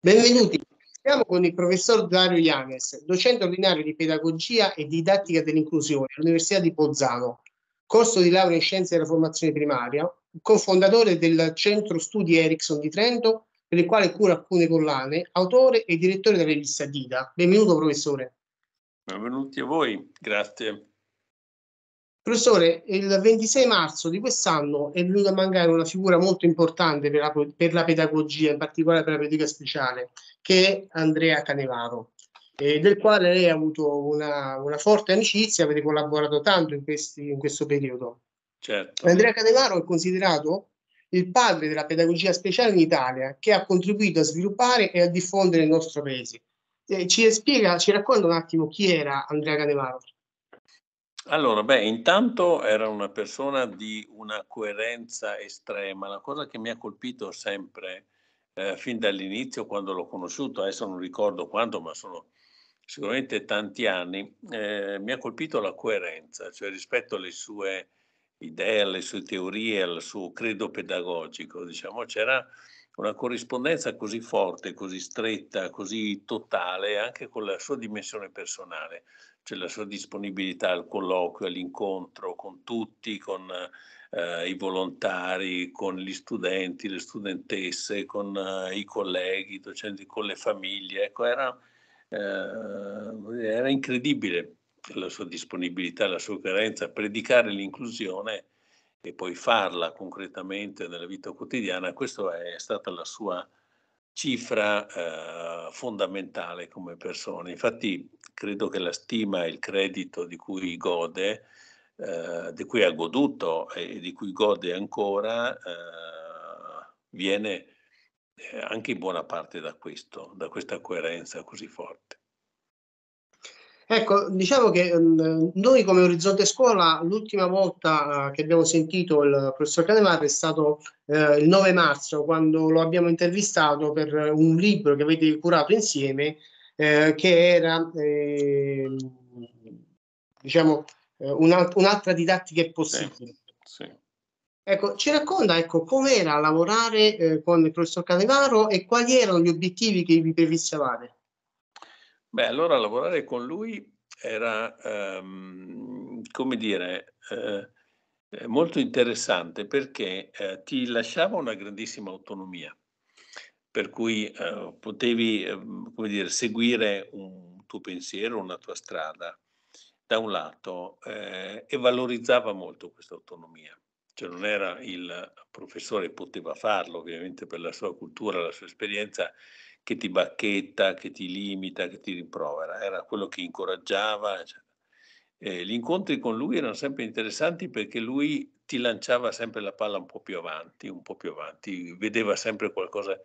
Benvenuti. Siamo con il professor Dario Ianes, docente ordinario di pedagogia e didattica dell'inclusione all'Università di Pozzano, corso di laurea in scienze della formazione primaria, cofondatore del centro studi Ericsson di Trento, per il quale cura alcune collane, autore e direttore della rivista Dida. Benvenuto professore. Benvenuti a voi, grazie. Professore, il 26 marzo di quest'anno è venuta a mancare una figura molto importante per la, per la, pedagogia, in particolare per la pedagogia speciale, che è Andrea Canevaro, eh, del quale lei ha avuto una, una, forte amicizia, avete collaborato tanto in, questi, in questo periodo. Certo. Andrea Canevaro è considerato il padre della pedagogia speciale in Italia, che ha contribuito a sviluppare e a diffondere il nostro paese. Eh, ci spiega, ci racconta un attimo chi era Andrea Canevaro. Allora, beh, intanto era una persona di una coerenza estrema. La cosa che mi ha colpito sempre, eh, fin dall'inizio, quando l'ho conosciuto, adesso non ricordo quanto, ma sono sicuramente tanti anni, eh, mi ha colpito la coerenza, cioè rispetto alle sue idee, alle sue teorie, al suo credo pedagogico. Diciamo, c'era una corrispondenza così forte, così stretta, così totale anche con la sua dimensione personale, cioè la sua disponibilità al colloquio, all'incontro con tutti, con eh, i volontari, con gli studenti, le studentesse, con eh, i colleghi, i docenti, con le famiglie. Ecco, era, eh, era incredibile la sua disponibilità, la sua coerenza, predicare l'inclusione e poi farla concretamente nella vita quotidiana, questa è stata la sua cifra eh, fondamentale come persona. Infatti credo che la stima e il credito di cui gode, eh, di cui ha goduto e di cui gode ancora, eh, viene eh, anche in buona parte da questo, da questa coerenza così forte. Ecco, diciamo che ehm, noi come Orizzonte Scuola l'ultima volta eh, che abbiamo sentito il professor Canemar è stato uh, il 9 marzo quando lo abbiamo intervistato per un libro che avete curato insieme eh, che era ehm, diciamo, eh, diciamo un'altra didattica possibile. Sì, sì. Ecco, ci racconta ecco, com'era lavorare eh, con il professor Canevaro e quali erano gli obiettivi che vi prefissavate? Beh, allora lavorare con lui era, ehm, come dire, eh, molto interessante perché eh, ti lasciava una grandissima autonomia, per cui eh, potevi, ehm, come dire, seguire un tuo pensiero, una tua strada, da un lato, eh, e valorizzava molto questa autonomia. Cioè non era il professore, poteva farlo ovviamente per la sua cultura, la sua esperienza, che ti bacchetta, che ti limita, che ti rimprovera, era quello che incoraggiava. Eh, gli incontri con lui erano sempre interessanti perché lui ti lanciava sempre la palla un po' più avanti, un po' più avanti, vedeva sempre qualcosa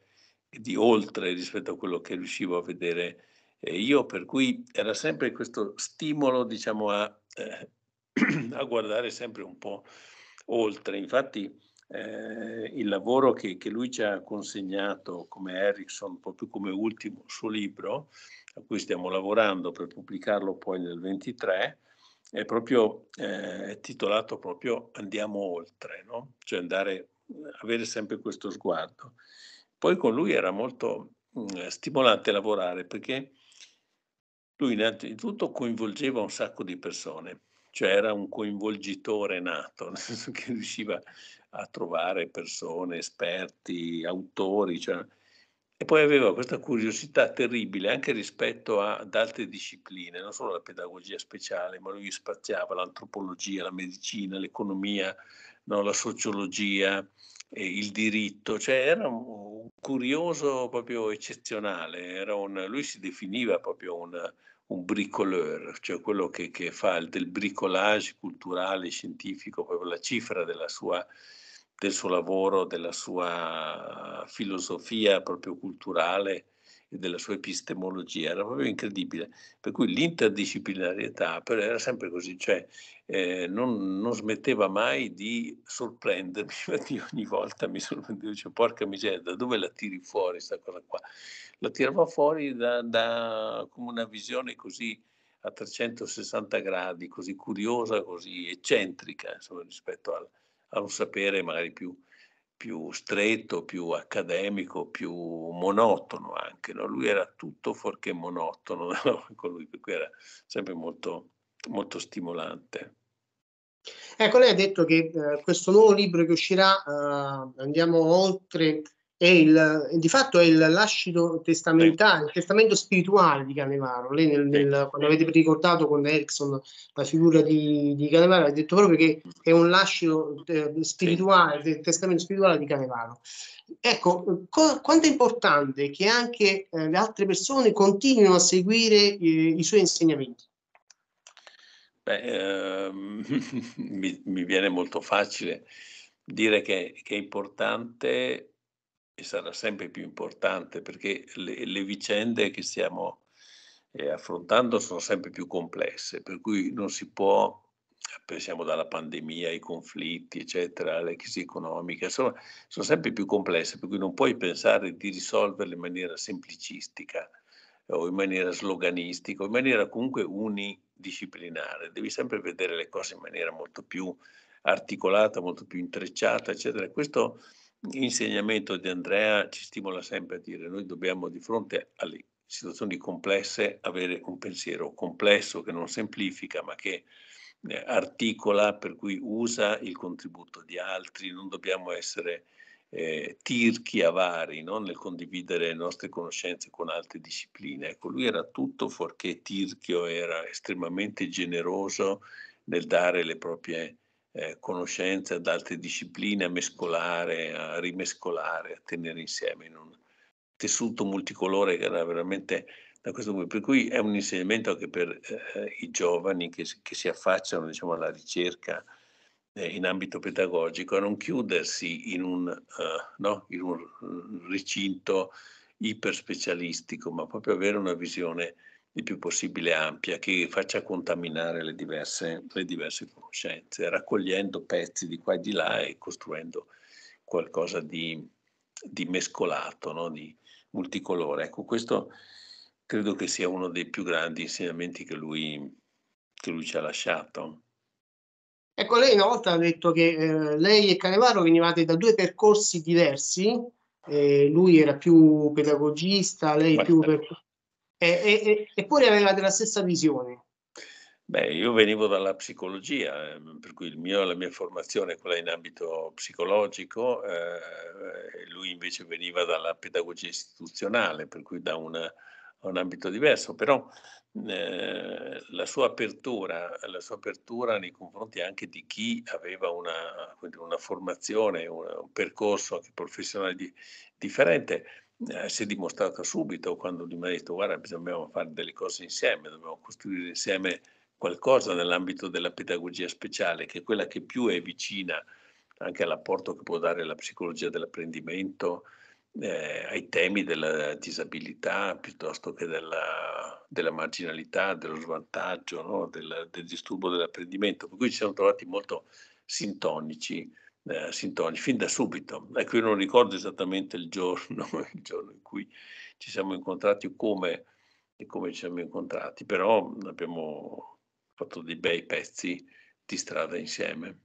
di oltre rispetto a quello che riuscivo a vedere eh, io, per cui era sempre questo stimolo, diciamo, a, eh, a guardare sempre un po' oltre. Infatti eh, il lavoro che, che, lui ci ha consegnato come Erickson, proprio come ultimo suo libro, a cui stiamo lavorando per pubblicarlo poi nel 23, è proprio eh, titolato proprio Andiamo oltre, no? cioè andare, avere sempre questo sguardo. Poi con lui era molto mh, mm, stimolante lavorare perché lui innanzitutto coinvolgeva un sacco di persone cioè era un coinvolgitore nato, nel senso che riusciva a trovare persone, esperti, autori, cioè, e poi aveva questa curiosità terribile anche rispetto a, ad altre discipline, non solo la pedagogia speciale, ma lui spaziava l'antropologia, la medicina, l'economia, no, la sociologia, eh, il diritto, cioè era un curioso proprio eccezionale, un, lui si definiva proprio un, un bricoleur, cioè quello che, che fa del bricolage culturale, scientifico, proprio la cifra sua, del suo lavoro, della sua filosofia proprio culturale e della sua epistemologia, era proprio incredibile. Per cui l'interdisciplinarietà per era sempre così, cioè eh, non, non, smetteva mai di sorprendermi, infatti ogni volta mi sorprendevo, cioè, porca miseria, da dove la tiri fuori questa cosa qua? La tirava fuori da, da, come una visione così a 360 gradi, così curiosa, così eccentrica insomma, rispetto al, a un sapere magari più più stretto, più accademico, più monotono anche. No? Lui era tutto fuorché monotono, no? colui per cui era sempre molto, molto stimolante. Ecco, lei ha detto che eh, questo nuovo libro che uscirà, eh, andiamo oltre è il, di fatto è il lascito testamentale, il testamento spirituale di Canevaro. Lei nel, nel, quando avete ricordato con Erickson la figura di, di Canemaro, ha detto proprio che è un lascito eh, spirituale, il testamento spirituale di Canevaro. Ecco, co- quanto è importante che anche eh, le altre persone continuino a seguire eh, i suoi insegnamenti? Beh, ehm, mi, mi, viene molto facile dire che, che è importante e sarà sempre più importante perché le, le vicende che stiamo eh, affrontando sono sempre più complesse, per cui non si può, pensiamo dalla pandemia, ai conflitti, eccetera, alla crisi economica, sono, sono sempre più complesse, per cui non puoi pensare di risolverle in maniera semplicistica o in maniera sloganistica o in maniera comunque unidisciplinare, devi sempre vedere le cose in maniera molto più articolata, molto più intrecciata, eccetera. Questo L'insegnamento di Andrea ci stimola sempre a dire noi dobbiamo di fronte alle situazioni complesse avere un pensiero complesso che non semplifica ma che eh, articola, per cui usa il contributo di altri, non dobbiamo essere eh, tirchi avari no? nel condividere le nostre conoscenze con altre discipline. Ecco, lui era tutto fuorché tirchio, era estremamente generoso nel dare le proprie eh, conoscenza ad altre discipline, a mescolare, a rimescolare, a tenere insieme in un tessuto multicolore che era veramente da questo punto. Per cui è un insegnamento anche per eh, i giovani che, che si affacciano diciamo, alla ricerca eh, in ambito pedagogico, a non chiudersi in un, uh, no? in un recinto iperspecialistico, ma proprio avere una visione il più possibile ampia, che faccia contaminare le diverse, le diverse conoscenze, raccogliendo pezzi di qua e di là e costruendo qualcosa di, di mescolato, no? di multicolore. Ecco, questo credo che sia uno dei più grandi insegnamenti che lui, che lui ci ha lasciato. Ecco, lei una volta ha detto che eh, lei e Canevaro venivate da due percorsi diversi, eh, lui era più pedagogista, lei Basta. più... Per eppure avevate la stessa visione. Beh, io venivo dalla psicologia, ehm, per cui mio, la mia formazione è quella in ambito psicologico, eh, lui invece veniva dalla pedagogia istituzionale, per cui da una, un ambito diverso, però eh, la, sua apertura, la, sua apertura, nei confronti anche di chi aveva una, una formazione, un, un percorso anche professionale di, differente, eh, si è dimostrato subito quando mi ha detto guarda dobbiamo fare delle cose insieme, dobbiamo costruire insieme qualcosa nell'ambito della pedagogia speciale, che è quella che più è vicina anche all'apporto che può dare la psicologia dell'apprendimento, eh, ai temi della disabilità piuttosto che della, della marginalità, dello svantaggio, no? del, del disturbo dell'apprendimento. Per cui ci siamo trovati molto sintonici eh, sintonici fin da subito. Ecco, io non ricordo esattamente il giorno, il giorno in cui ci siamo incontrati o come, come, ci siamo incontrati, però abbiamo fatto dei bei pezzi di strada insieme.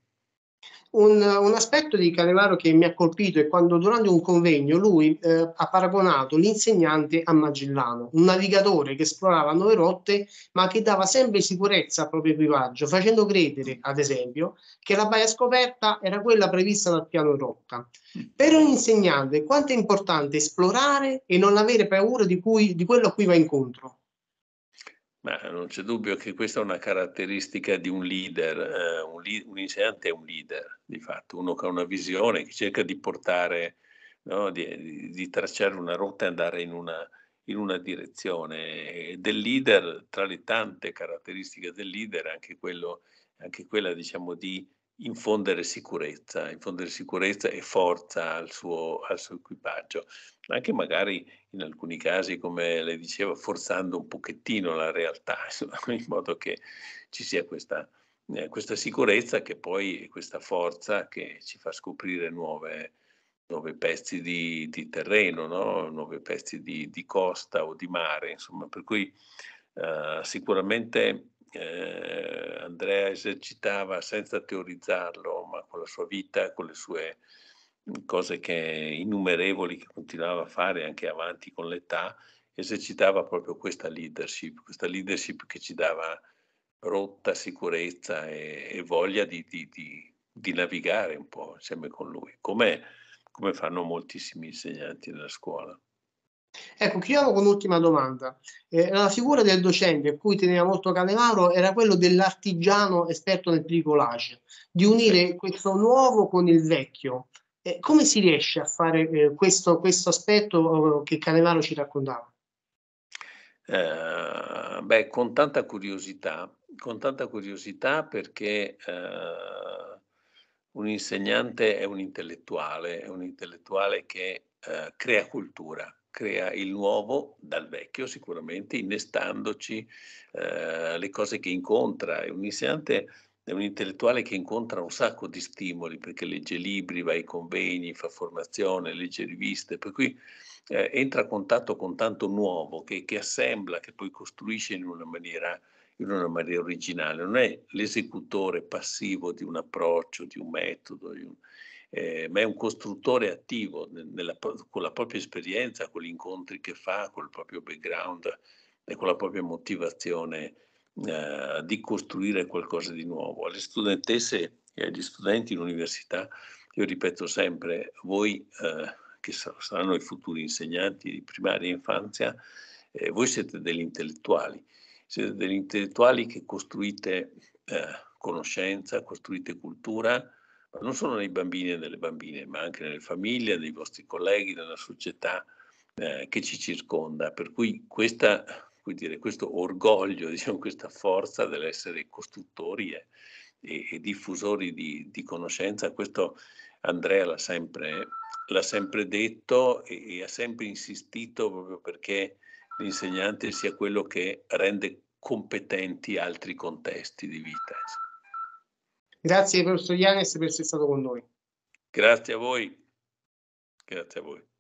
Un, un, aspetto di Calevaro che mi ha colpito è quando durante un convegno lui eh, ha paragonato l'insegnante a Magellano, un navigatore che esplorava nuove rotte ma che dava sempre sicurezza al proprio equipaggio, facendo credere, ad esempio, che la baia scoperta era quella prevista dal piano rotta. Per un insegnante quanto è importante esplorare e non avere paura di, cui, di quello a cui va incontro? Ma non c'è dubbio che questa è una caratteristica di un leader, eh, un, li- un, insegnante è un leader, di fatto, uno che ha una visione, che cerca di portare, no, di, di, tracciare una rotta e andare in una, in una direzione. E del leader, tra le tante caratteristiche del leader, anche, quello, anche quella diciamo, di infondere sicurezza, infondere sicurezza e forza al suo, al suo equipaggio anche magari in alcuni casi, come lei diceva, forzando un pochettino la realtà, in modo che ci sia questa, eh, questa sicurezza che poi è questa forza che ci fa scoprire nuove, nuove pezzi di, di terreno, no? nuovi pezzi di, di, costa o di mare, insomma, per cui eh, sicuramente eh, Andrea esercitava senza teorizzarlo, ma con la sua vita, con le sue cose che innumerevoli che continuava a fare anche avanti con l'età, esercitava proprio questa leadership, questa leadership che ci dava rotta, sicurezza e, e voglia di, di, di, di, navigare un po' insieme con lui, come, come fanno moltissimi insegnanti nella scuola. Ecco, chiudiamo con un'ultima domanda. Eh, la figura del docente, a cui teneva molto Canemaro, era quello dell'artigiano esperto nel bricolage, di unire questo nuovo con il vecchio, eh, come si riesce a fare eh, questo, questo, aspetto oh, oh, che Canevaro ci raccontava? Eh, beh, con tanta curiosità, con tanta curiosità perché eh, un insegnante è un intellettuale, è un intellettuale che eh, crea cultura, crea il nuovo dal vecchio sicuramente, innestandoci eh, le cose che incontra. Un insegnante è un intellettuale che incontra un sacco di stimoli perché legge libri, va ai convegni, fa formazione, legge riviste, per cui eh, entra a contatto con tanto nuovo che, che assembla, che poi costruisce in una, maniera, in una maniera originale. Non è l'esecutore passivo di un approccio, di un metodo, di un, eh, ma è un costruttore attivo nella, con la propria esperienza, con gli incontri che fa, col proprio background e con la propria motivazione eh, di costruire qualcosa di nuovo. Alle studentesse e agli studenti in università, io ripeto sempre, voi eh, che saranno i futuri insegnanti di primaria e infanzia, eh, voi siete degli intellettuali, siete degli intellettuali che costruite eh, conoscenza, costruite cultura, ma non solo nei bambini e nelle bambine, ma anche nelle famiglie, nei vostri colleghi, nella società eh, che ci circonda. Per cui questa dire, questo orgoglio, diciamo, questa forza dell'essere costruttori e, e, e diffusori di, di, conoscenza. Questo Andrea l'ha sempre, l'ha sempre detto e, e, ha sempre insistito proprio perché l'insegnante sia quello che rende competenti altri contesti di vita. Grazie professor Ianes per essere stato con noi. Grazie a voi. Grazie a voi.